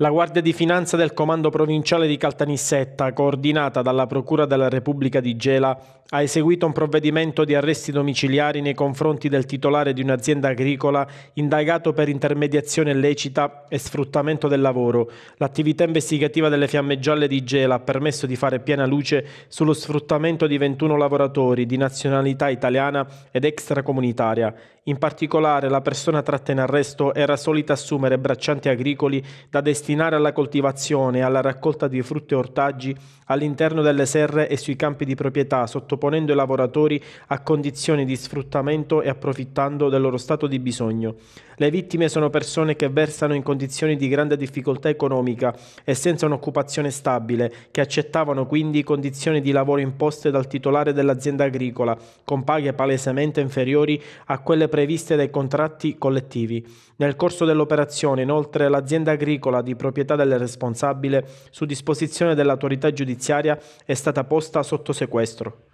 La Guardia di Finanza del Comando Provinciale di Caltanissetta, coordinata dalla Procura della Repubblica di Gela, ha eseguito un provvedimento di arresti domiciliari nei confronti del titolare di un'azienda agricola indagato per intermediazione illecita e sfruttamento del lavoro. L'attività investigativa delle Fiamme Gialle di Gela ha permesso di fare piena luce sullo sfruttamento di 21 lavoratori di nazionalità italiana ed extracomunitaria. In particolare, la persona tratta in arresto era solita assumere braccianti agricoli da destinazione destinare alla coltivazione e alla raccolta di frutta e ortaggi all'interno delle serre e sui campi di proprietà, sottoponendo i lavoratori a condizioni di sfruttamento e approfittando del loro stato di bisogno. Le vittime sono persone che versano in condizioni di grande difficoltà economica e senza un'occupazione stabile, che accettavano quindi condizioni di lavoro imposte dal titolare dell'azienda agricola, con paghe palesemente inferiori a quelle previste dai contratti collettivi. Nel corso dell'operazione, inoltre, l'azienda agricola di proprietà del responsabile su disposizione dell'autorità giudiziaria è stata posta sotto sequestro.